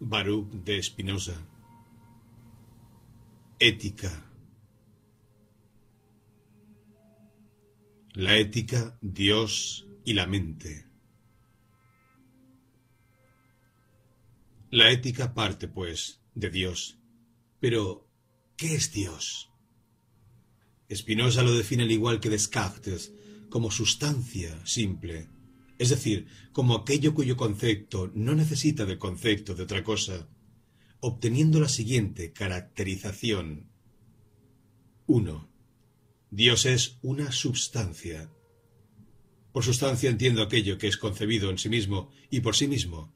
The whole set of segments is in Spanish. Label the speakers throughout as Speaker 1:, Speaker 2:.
Speaker 1: Baruch de Espinosa. Ética. La ética, Dios y la mente. La ética parte, pues, de Dios. Pero, ¿qué es Dios? Espinosa lo define al igual que Descartes, como sustancia simple, es decir, como aquello cuyo concepto no necesita del concepto de otra cosa, obteniendo la siguiente caracterización. 1. Dios es una substancia. Por sustancia entiendo aquello que es concebido en sí mismo y por sí mismo.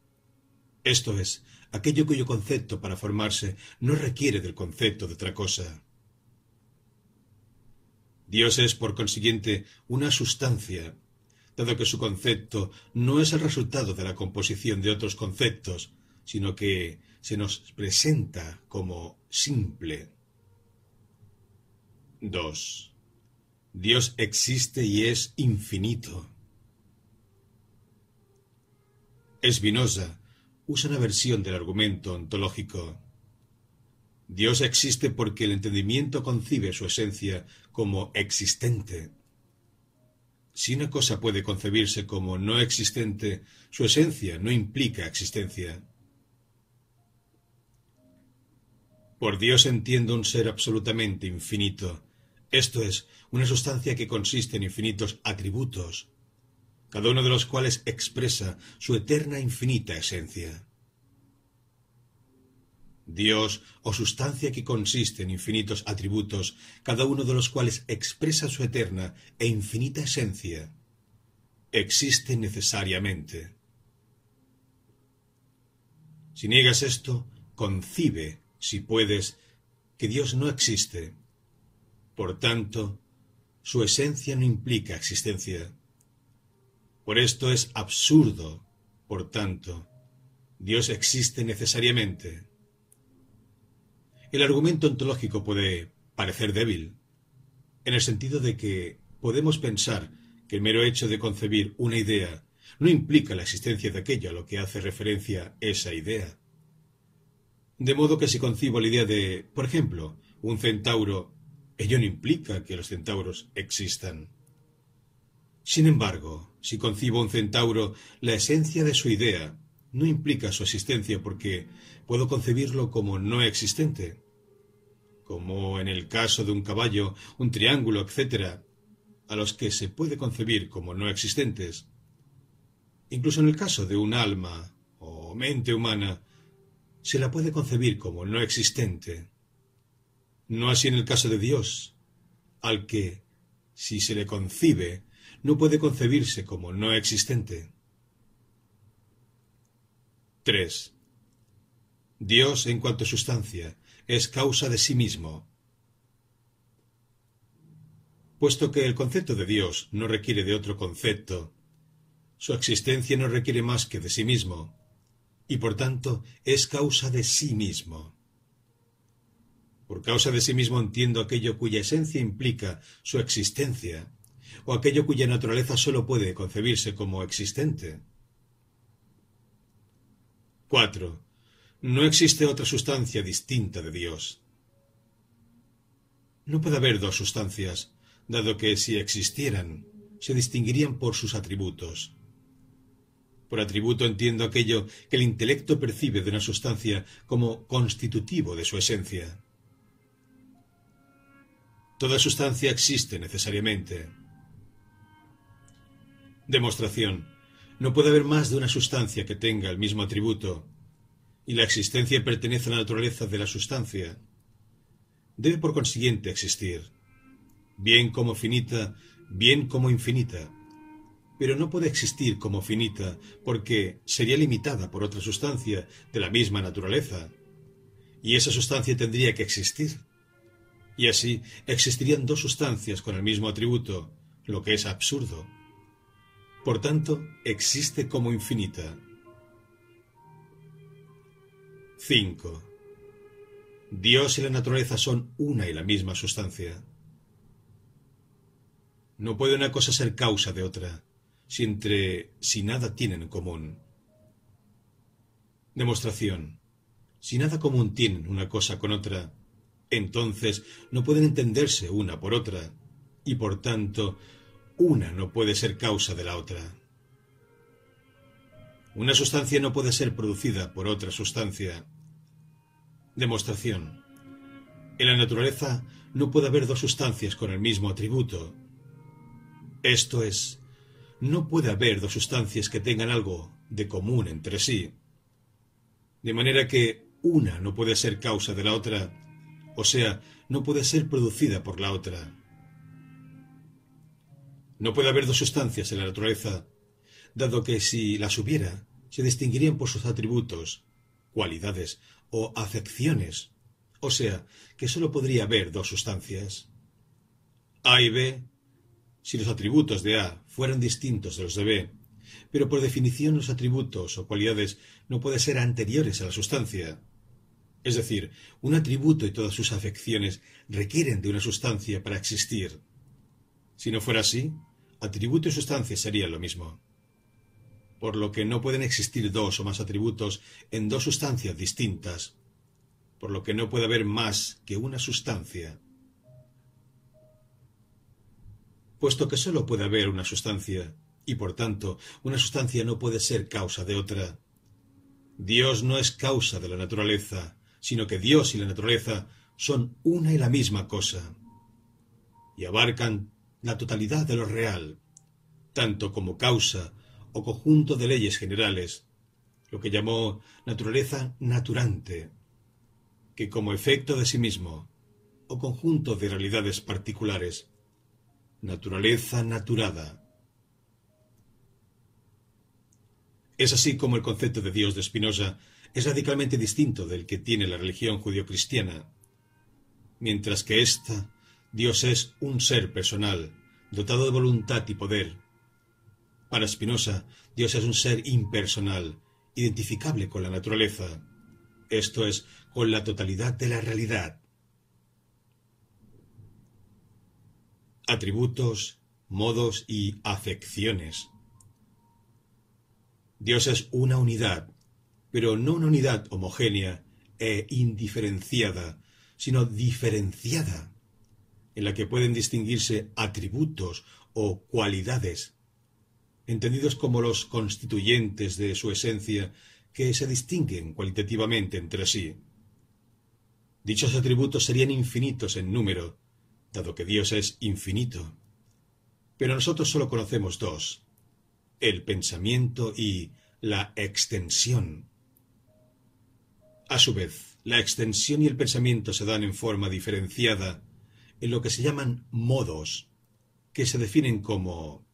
Speaker 1: Esto es, aquello cuyo concepto para formarse no requiere del concepto de otra cosa. Dios es, por consiguiente, una sustancia que su concepto no es el resultado de la composición de otros conceptos, sino que se nos presenta como simple. 2. Dios existe y es infinito. Espinosa usa una versión del argumento ontológico. Dios existe porque el entendimiento concibe su esencia como existente. Si una cosa puede concebirse como no existente, su esencia no implica existencia. Por Dios entiendo un ser absolutamente infinito, esto es, una sustancia que consiste en infinitos atributos, cada uno de los cuales expresa su eterna infinita esencia. Dios o sustancia que consiste en infinitos atributos, cada uno de los cuales expresa su eterna e infinita esencia, existe necesariamente. Si niegas esto, concibe, si puedes, que Dios no existe. Por tanto, su esencia no implica existencia. Por esto es absurdo, por tanto, Dios existe necesariamente. El argumento ontológico puede parecer débil, en el sentido de que podemos pensar que el mero hecho de concebir una idea no implica la existencia de aquello a lo que hace referencia esa idea. De modo que si concibo la idea de, por ejemplo, un centauro, ello no implica que los centauros existan. Sin embargo, si concibo un centauro, la esencia de su idea no implica su existencia porque puedo concebirlo como no existente, como en el caso de un caballo, un triángulo, etcétera, a los que se puede concebir como no existentes. Incluso en el caso de un alma o mente humana, se la puede concebir como no existente. No así en el caso de Dios, al que, si se le concibe, no puede concebirse como no existente. 3. Dios en cuanto sustancia es causa de sí mismo. Puesto que el concepto de Dios no requiere de otro concepto, su existencia no requiere más que de sí mismo, y por tanto es causa de sí mismo. Por causa de sí mismo entiendo aquello cuya esencia implica su existencia, o aquello cuya naturaleza solo puede concebirse como existente. 4. No existe otra sustancia distinta de Dios. No puede haber dos sustancias, dado que si existieran, se distinguirían por sus atributos. Por atributo entiendo aquello que el intelecto percibe de una sustancia como constitutivo de su esencia. Toda sustancia existe necesariamente. Demostración. No puede haber más de una sustancia que tenga el mismo atributo, y la existencia pertenece a la naturaleza de la sustancia. Debe por consiguiente existir, bien como finita, bien como infinita, pero no puede existir como finita porque sería limitada por otra sustancia de la misma naturaleza, y esa sustancia tendría que existir. Y así existirían dos sustancias con el mismo atributo, lo que es absurdo. Por tanto, existe como infinita. 5. Dios y la naturaleza son una y la misma sustancia. No puede una cosa ser causa de otra, si entre si nada tienen en común. Demostración. Si nada común tienen una cosa con otra, entonces no pueden entenderse una por otra, y por tanto una no puede ser causa de la otra. Una sustancia no puede ser producida por otra sustancia. Demostración. En la naturaleza no puede haber dos sustancias con el mismo atributo. Esto es, no puede haber dos sustancias que tengan algo de común entre sí. De manera que una no puede ser causa de la otra, o sea, no puede ser producida por la otra. No puede haber dos sustancias en la naturaleza, dado que si las hubiera, se distinguirían por sus atributos, cualidades o afecciones, O sea, que sólo podría haber dos sustancias. A y B. Si los atributos de A fueran distintos de los de B, pero por definición los atributos o cualidades no pueden ser anteriores a la sustancia. Es decir, un atributo y todas sus afecciones requieren de una sustancia para existir. Si no fuera así, Atributo y sustancia serían lo mismo. Por lo que no pueden existir dos o más atributos en dos sustancias distintas, por lo que no puede haber más que una sustancia. Puesto que sólo puede haber una sustancia, y por tanto una sustancia no puede ser causa de otra. Dios no es causa de la naturaleza, sino que Dios y la naturaleza son una y la misma cosa, y abarcan la totalidad de lo real, tanto como causa o conjunto de leyes generales, lo que llamó naturaleza naturante, que como efecto de sí mismo, o conjunto de realidades particulares, naturaleza naturada. Es así como el concepto de Dios de Spinoza es radicalmente distinto del que tiene la religión judio-cristiana, mientras que ésta Dios es un ser personal, dotado de voluntad y poder. Para Spinoza, Dios es un ser impersonal, identificable con la naturaleza, esto es, con la totalidad de la realidad. Atributos, modos y afecciones. Dios es una unidad, pero no una unidad homogénea e indiferenciada, sino diferenciada en la que pueden distinguirse atributos o cualidades, entendidos como los constituyentes de su esencia que se distinguen cualitativamente entre sí. Dichos atributos serían infinitos en número, dado que Dios es infinito. Pero nosotros solo conocemos dos, el pensamiento y la extensión. A su vez, la extensión y el pensamiento se dan en forma diferenciada en lo que se llaman modos, que se definen como...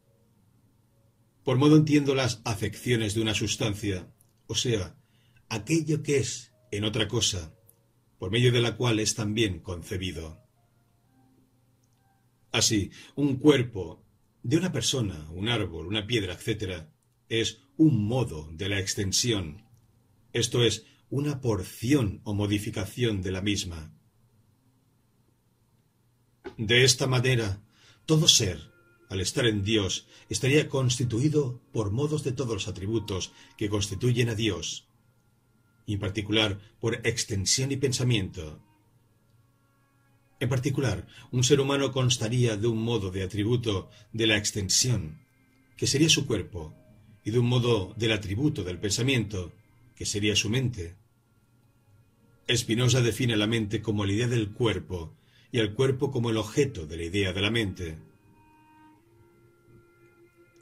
Speaker 1: Por modo entiendo las afecciones de una sustancia, o sea, aquello que es en otra cosa, por medio de la cual es también concebido. Así, un cuerpo de una persona, un árbol, una piedra, etc., es un modo de la extensión, esto es, una porción o modificación de la misma. De esta manera, todo ser, al estar en Dios, estaría constituido por modos de todos los atributos que constituyen a Dios, y en particular por extensión y pensamiento. En particular, un ser humano constaría de un modo de atributo de la extensión, que sería su cuerpo, y de un modo del atributo del pensamiento, que sería su mente. Espinosa define la mente como la idea del cuerpo y al cuerpo como el objeto de la idea de la mente.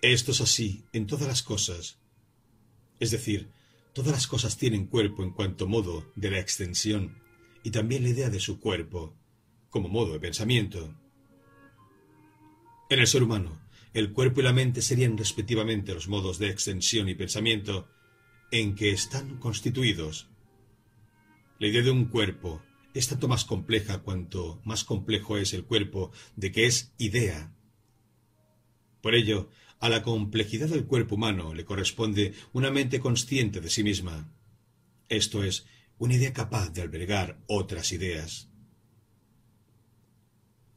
Speaker 1: Esto es así en todas las cosas. Es decir, todas las cosas tienen cuerpo en cuanto modo de la extensión y también la idea de su cuerpo, como modo de pensamiento. En el ser humano, el cuerpo y la mente serían respectivamente los modos de extensión y pensamiento en que están constituidos. La idea de un cuerpo es tanto más compleja cuanto más complejo es el cuerpo de que es idea. Por ello, a la complejidad del cuerpo humano le corresponde una mente consciente de sí misma, esto es, una idea capaz de albergar otras ideas.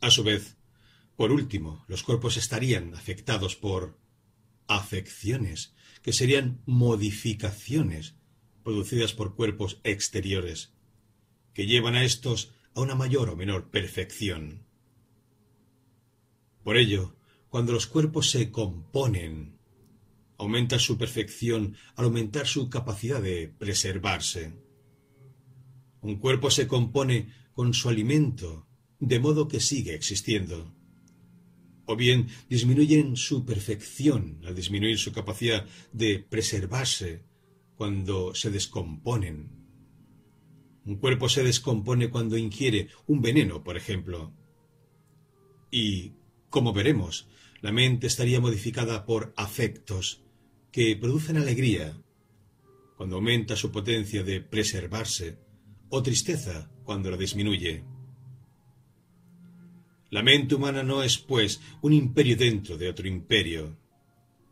Speaker 1: A su vez, por último, los cuerpos estarían afectados por afecciones, que serían modificaciones producidas por cuerpos exteriores, que llevan a estos a una mayor o menor perfección. Por ello, cuando los cuerpos se componen, aumenta su perfección al aumentar su capacidad de preservarse. Un cuerpo se compone con su alimento, de modo que sigue existiendo. O bien disminuyen su perfección al disminuir su capacidad de preservarse cuando se descomponen. Un cuerpo se descompone cuando ingiere un veneno, por ejemplo. Y, como veremos, la mente estaría modificada por afectos que producen alegría cuando aumenta su potencia de preservarse o tristeza cuando la disminuye. La mente humana no es, pues, un imperio dentro de otro imperio,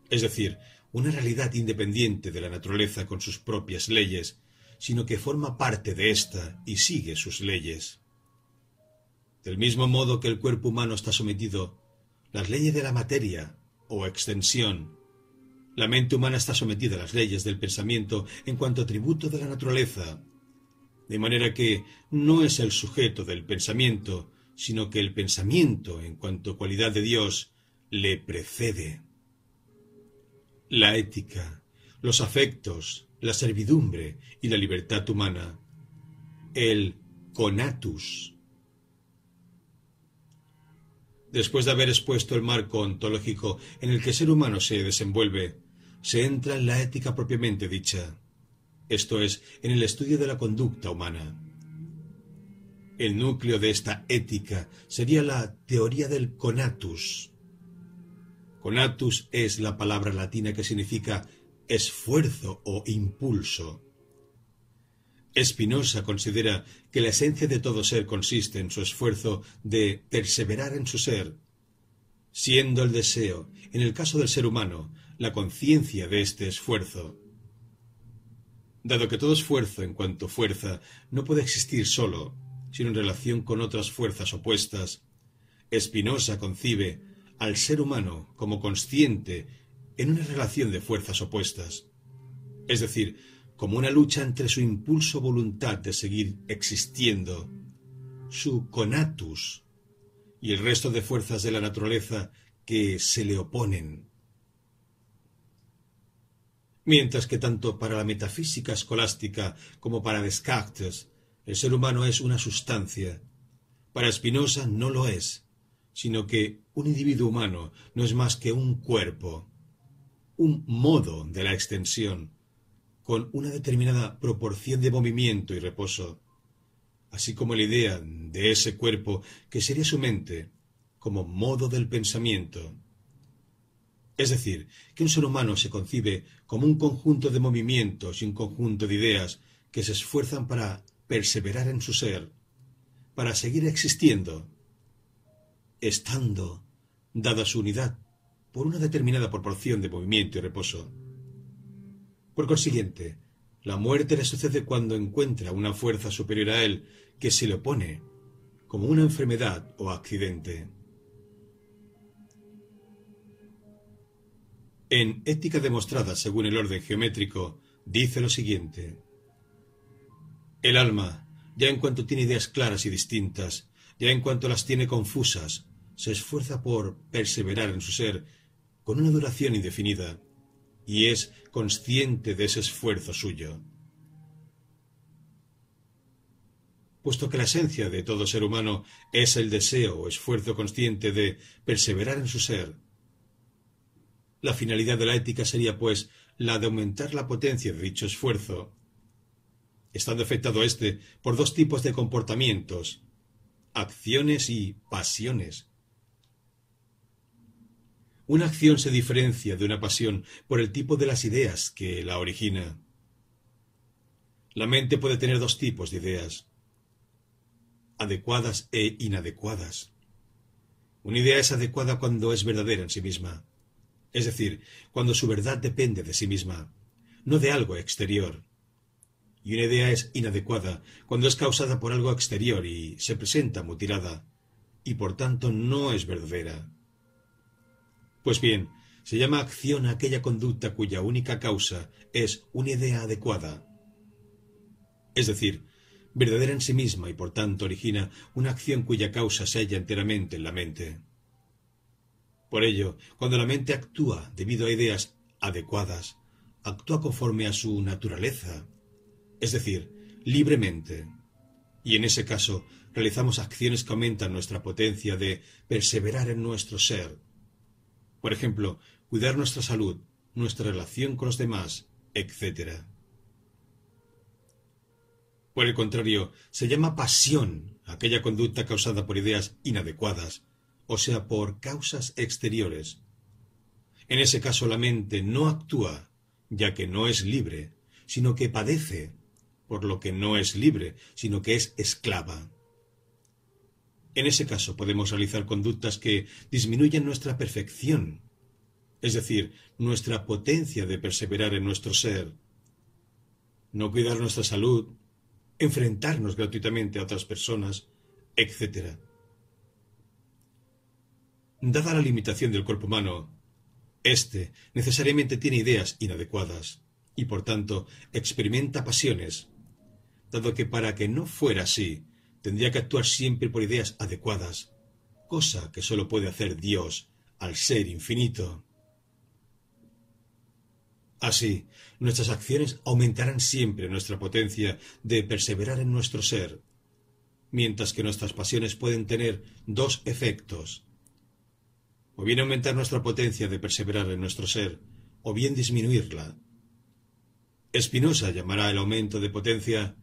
Speaker 1: es decir, una realidad independiente de la naturaleza con sus propias leyes sino que forma parte de ésta y sigue sus leyes. Del mismo modo que el cuerpo humano está sometido, las leyes de la materia o extensión, la mente humana está sometida a las leyes del pensamiento en cuanto a tributo de la naturaleza, de manera que no es el sujeto del pensamiento, sino que el pensamiento en cuanto cualidad de Dios le precede. La ética, los afectos, la servidumbre y la libertad humana, el conatus. Después de haber expuesto el marco ontológico en el que el ser humano se desenvuelve, se entra en la ética propiamente dicha, esto es, en el estudio de la conducta humana. El núcleo de esta ética sería la teoría del conatus. Conatus es la palabra latina que significa esfuerzo o impulso. Espinosa considera que la esencia de todo ser consiste en su esfuerzo de perseverar en su ser, siendo el deseo, en el caso del ser humano, la conciencia de este esfuerzo. Dado que todo esfuerzo en cuanto fuerza no puede existir solo, sino en relación con otras fuerzas opuestas, ...Espinosa concibe al ser humano como consciente en una relación de fuerzas opuestas, es decir, como una lucha entre su impulso voluntad de seguir existiendo, su conatus, y el resto de fuerzas de la naturaleza que se le oponen. Mientras que tanto para la metafísica escolástica como para Descartes, el ser humano es una sustancia. Para Spinoza no lo es, sino que un individuo humano no es más que un cuerpo, un modo de la extensión, con una determinada proporción de movimiento y reposo, así como la idea de ese cuerpo que sería su mente como modo del pensamiento. Es decir, que un ser humano se concibe como un conjunto de movimientos y un conjunto de ideas que se esfuerzan para perseverar en su ser, para seguir existiendo, estando, dada su unidad por una determinada proporción de movimiento y reposo. Por consiguiente, la muerte le sucede cuando encuentra una fuerza superior a él que se le opone, como una enfermedad o accidente. En Ética demostrada según el orden geométrico, dice lo siguiente. El alma, ya en cuanto tiene ideas claras y distintas, ya en cuanto las tiene confusas, se esfuerza por perseverar en su ser con una duración indefinida, y es consciente de ese esfuerzo suyo. Puesto que la esencia de todo ser humano es el deseo o esfuerzo consciente de perseverar en su ser, la finalidad de la ética sería, pues, la de aumentar la potencia de dicho esfuerzo, estando afectado éste por dos tipos de comportamientos, acciones y pasiones, una acción se diferencia de una pasión por el tipo de las ideas que la origina. La mente puede tener dos tipos de ideas, adecuadas e inadecuadas. Una idea es adecuada cuando es verdadera en sí misma, es decir, cuando su verdad depende de sí misma, no de algo exterior. Y una idea es inadecuada cuando es causada por algo exterior y se presenta mutilada, y por tanto no es verdadera. Pues bien, se llama acción aquella conducta cuya única causa es una idea adecuada. Es decir, verdadera en sí misma y por tanto origina una acción cuya causa se halla enteramente en la mente. Por ello, cuando la mente actúa debido a ideas adecuadas, actúa conforme a su naturaleza, es decir, libremente. Y en ese caso, realizamos acciones que aumentan nuestra potencia de perseverar en nuestro ser, por ejemplo, cuidar nuestra salud, nuestra relación con los demás, etc. Por el contrario, se llama pasión aquella conducta causada por ideas inadecuadas, o sea, por causas exteriores. En ese caso la mente no actúa, ya que no es libre, sino que padece, por lo que no es libre, sino que es esclava. En ese caso podemos realizar conductas que disminuyen nuestra perfección, es decir, nuestra potencia de perseverar en nuestro ser, no cuidar nuestra salud, enfrentarnos gratuitamente a otras personas, etc. Dada la limitación del cuerpo humano, éste necesariamente tiene ideas inadecuadas y por tanto experimenta pasiones, dado que para que no fuera así, tendría que actuar siempre por ideas adecuadas, cosa que solo puede hacer Dios al ser infinito. Así, nuestras acciones aumentarán siempre nuestra potencia de perseverar en nuestro ser, mientras que nuestras pasiones pueden tener dos efectos. O bien aumentar nuestra potencia de perseverar en nuestro ser, o bien disminuirla. Espinosa llamará el aumento de potencia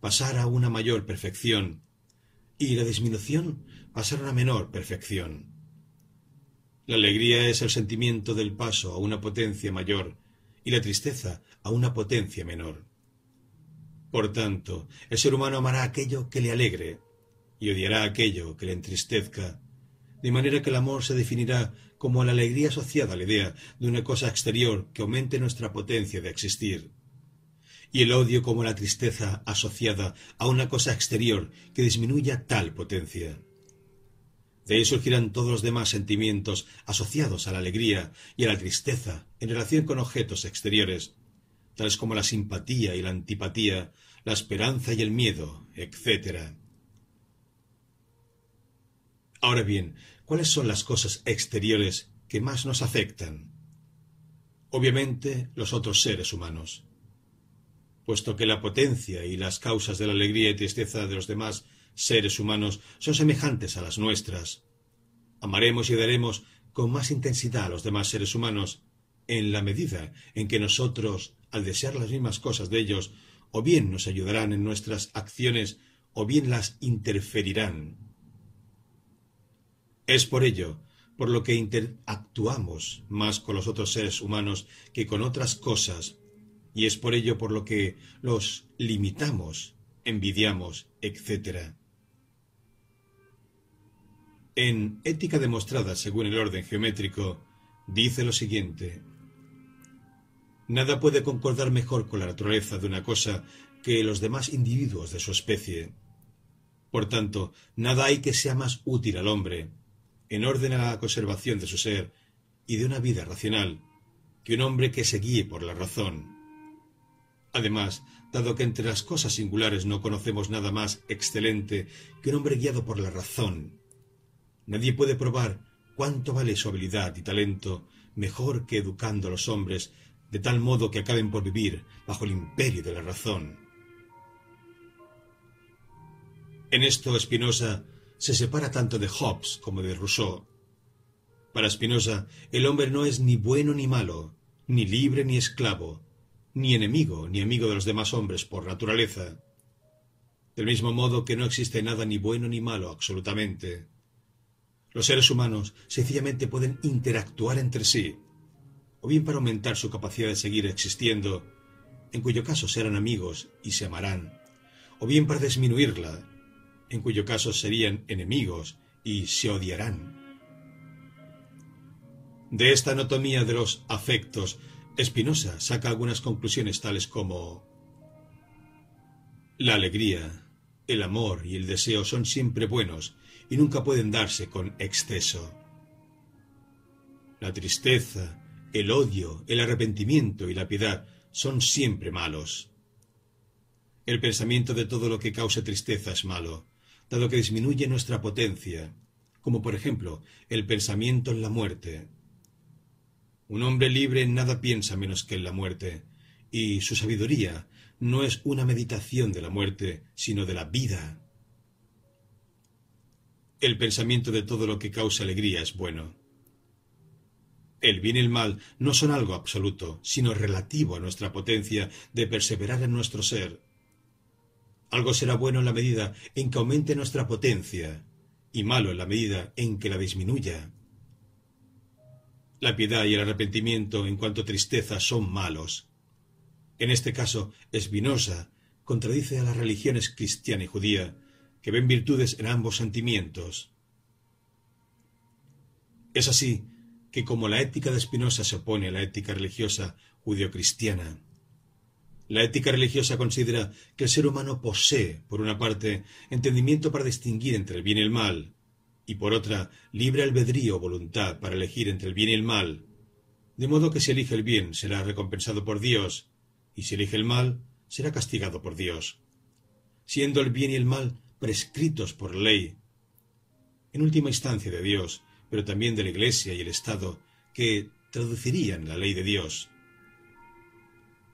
Speaker 1: pasar a una mayor perfección y la disminución pasar a una menor perfección. La alegría es el sentimiento del paso a una potencia mayor y la tristeza a una potencia menor. Por tanto, el ser humano amará aquello que le alegre y odiará aquello que le entristezca, de manera que el amor se definirá como la alegría asociada a la idea de una cosa exterior que aumente nuestra potencia de existir y el odio como la tristeza asociada a una cosa exterior que disminuya tal potencia. De ahí surgirán todos los demás sentimientos asociados a la alegría y a la tristeza en relación con objetos exteriores, tales como la simpatía y la antipatía, la esperanza y el miedo, etc. Ahora bien, ¿cuáles son las cosas exteriores que más nos afectan? Obviamente los otros seres humanos puesto que la potencia y las causas de la alegría y tristeza de los demás seres humanos son semejantes a las nuestras. Amaremos y daremos con más intensidad a los demás seres humanos, en la medida en que nosotros, al desear las mismas cosas de ellos, o bien nos ayudarán en nuestras acciones, o bien las interferirán. Es por ello, por lo que interactuamos más con los otros seres humanos que con otras cosas, y es por ello por lo que los limitamos, envidiamos, etc. En Ética demostrada según el orden geométrico, dice lo siguiente. Nada puede concordar mejor con la naturaleza de una cosa que los demás individuos de su especie. Por tanto, nada hay que sea más útil al hombre, en orden a la conservación de su ser y de una vida racional, que un hombre que se guíe por la razón. Además, dado que entre las cosas singulares no conocemos nada más excelente que un hombre guiado por la razón, nadie puede probar cuánto vale su habilidad y talento mejor que educando a los hombres de tal modo que acaben por vivir bajo el imperio de la razón. En esto Spinoza se separa tanto de Hobbes como de Rousseau. Para Spinoza, el hombre no es ni bueno ni malo, ni libre ni esclavo, ni enemigo, ni amigo de los demás hombres por naturaleza, del mismo modo que no existe nada ni bueno ni malo absolutamente. Los seres humanos sencillamente pueden interactuar entre sí, o bien para aumentar su capacidad de seguir existiendo, en cuyo caso serán amigos y se amarán, o bien para disminuirla, en cuyo caso serían enemigos y se odiarán. De esta anatomía de los afectos Espinosa saca algunas conclusiones tales como la alegría, el amor y el deseo son siempre buenos y nunca pueden darse con exceso. La tristeza, el odio, el arrepentimiento y la piedad son siempre malos. El pensamiento de todo lo que causa tristeza es malo, dado que disminuye nuestra potencia, como por ejemplo el pensamiento en la muerte. Un hombre libre nada piensa menos que en la muerte, y su sabiduría no es una meditación de la muerte, sino de la vida. El pensamiento de todo lo que causa alegría es bueno. El bien y el mal no son algo absoluto, sino relativo a nuestra potencia de perseverar en nuestro ser. Algo será bueno en la medida en que aumente nuestra potencia, y malo en la medida en que la disminuya. La piedad y el arrepentimiento en cuanto a tristeza son malos. En este caso, Espinosa contradice a las religiones cristiana y judía, que ven virtudes en ambos sentimientos. Es así que como la ética de Espinosa se opone a la ética religiosa judio-cristiana, la ética religiosa considera que el ser humano posee, por una parte, entendimiento para distinguir entre el bien y el mal, y por otra, libre albedrío o voluntad para elegir entre el bien y el mal. De modo que si elige el bien será recompensado por Dios, y si elige el mal será castigado por Dios, siendo el bien y el mal prescritos por ley, en última instancia de Dios, pero también de la Iglesia y el Estado, que traducirían la ley de Dios.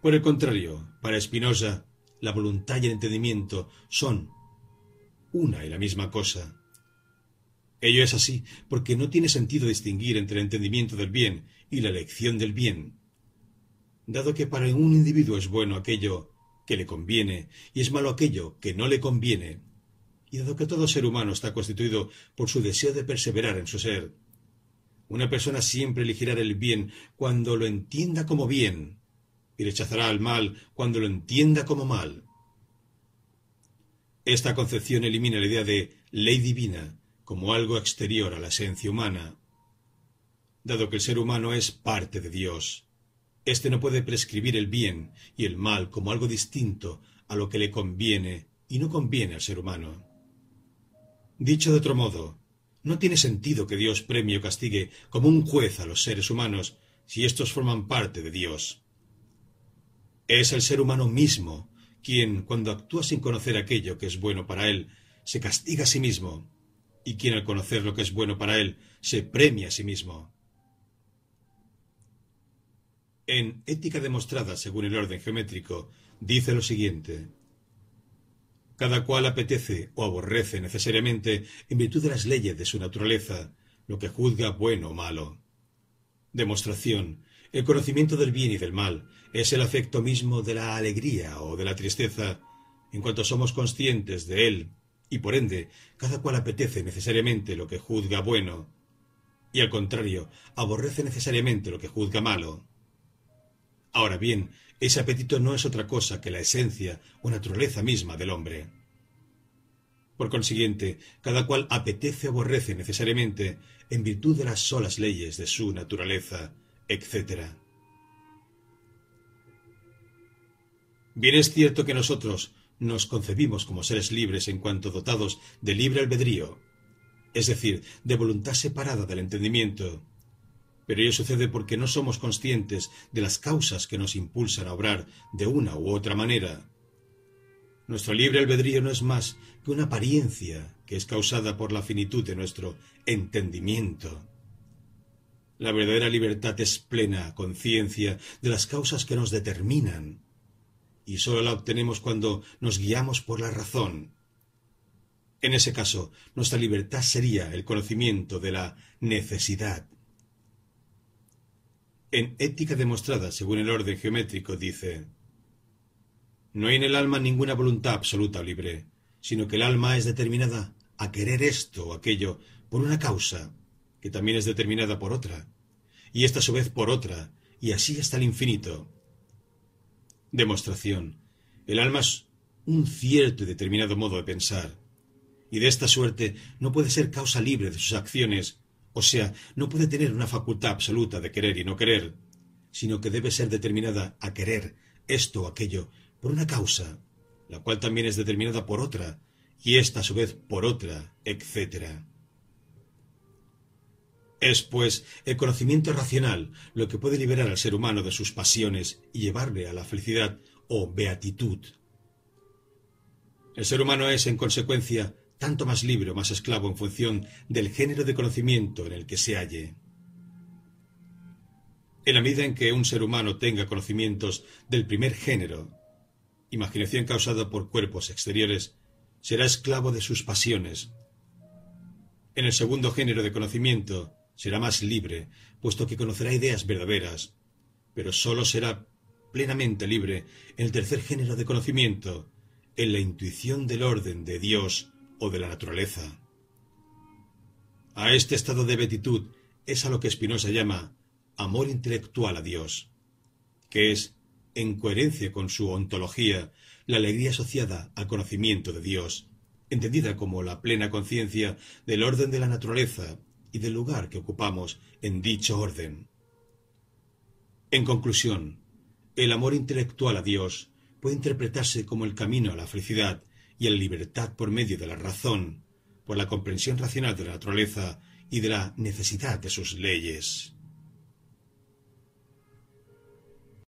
Speaker 1: Por el contrario, para Spinoza, la voluntad y el entendimiento son una y la misma cosa, Ello es así porque no tiene sentido distinguir entre el entendimiento del bien y la elección del bien, dado que para un individuo es bueno aquello que le conviene y es malo aquello que no le conviene, y dado que todo ser humano está constituido por su deseo de perseverar en su ser, una persona siempre elegirá el bien cuando lo entienda como bien y rechazará al mal cuando lo entienda como mal. Esta concepción elimina la idea de ley divina como algo exterior a la esencia humana. Dado que el ser humano es parte de Dios, éste no puede prescribir el bien y el mal como algo distinto a lo que le conviene y no conviene al ser humano. Dicho de otro modo, no tiene sentido que Dios premie o castigue como un juez a los seres humanos si estos forman parte de Dios. Es el ser humano mismo quien, cuando actúa sin conocer aquello que es bueno para él, se castiga a sí mismo y quien al conocer lo que es bueno para él se premia a sí mismo. En Ética demostrada según el orden geométrico dice lo siguiente. Cada cual apetece o aborrece necesariamente, en virtud de las leyes de su naturaleza, lo que juzga bueno o malo. Demostración. El conocimiento del bien y del mal es el afecto mismo de la alegría o de la tristeza, en cuanto somos conscientes de él y por ende cada cual apetece necesariamente lo que juzga bueno, y al contrario, aborrece necesariamente lo que juzga malo. Ahora bien, ese apetito no es otra cosa que la esencia o naturaleza misma del hombre. Por consiguiente, cada cual apetece o aborrece necesariamente en virtud de las solas leyes de su naturaleza, etc. Bien es cierto que nosotros, nos concebimos como seres libres en cuanto dotados de libre albedrío, es decir, de voluntad separada del entendimiento. Pero ello sucede porque no somos conscientes de las causas que nos impulsan a obrar de una u otra manera. Nuestro libre albedrío no es más que una apariencia que es causada por la finitud de nuestro entendimiento. La verdadera libertad es plena conciencia de las causas que nos determinan y sólo la obtenemos cuando nos guiamos por la razón. En ese caso, nuestra libertad sería el conocimiento de la necesidad. En Ética demostrada, según el orden geométrico, dice No hay en el alma ninguna voluntad absoluta o libre, sino que el alma es determinada a querer esto o aquello por una causa, que también es determinada por otra, y esta a su vez por otra, y así hasta el infinito. Demostración. El alma es un cierto y determinado modo de pensar. Y de esta suerte no puede ser causa libre de sus acciones, o sea, no puede tener una facultad absoluta de querer y no querer, sino que debe ser determinada a querer esto o aquello por una causa, la cual también es determinada por otra, y esta a su vez por otra, etc., es, pues, el conocimiento racional lo que puede liberar al ser humano de sus pasiones y llevarle a la felicidad o beatitud. El ser humano es, en consecuencia, tanto más libre o más esclavo en función del género de conocimiento en el que se halle. En la medida en que un ser humano tenga conocimientos del primer género, imaginación causada por cuerpos exteriores, será esclavo de sus pasiones. En el segundo género de conocimiento, será más libre, puesto que conocerá ideas verdaderas, pero sólo será plenamente libre en el tercer género de conocimiento, en la intuición del orden de Dios o de la naturaleza. A este estado de beatitud es a lo que Spinoza llama amor intelectual a Dios, que es, en coherencia con su ontología, la alegría asociada al conocimiento de Dios, entendida como la plena conciencia del orden de la naturaleza del lugar que ocupamos en dicho orden. En conclusión, el amor intelectual a Dios puede interpretarse como el camino a la felicidad y a la libertad por medio de la razón, por la comprensión racional de la naturaleza y de la necesidad de sus leyes.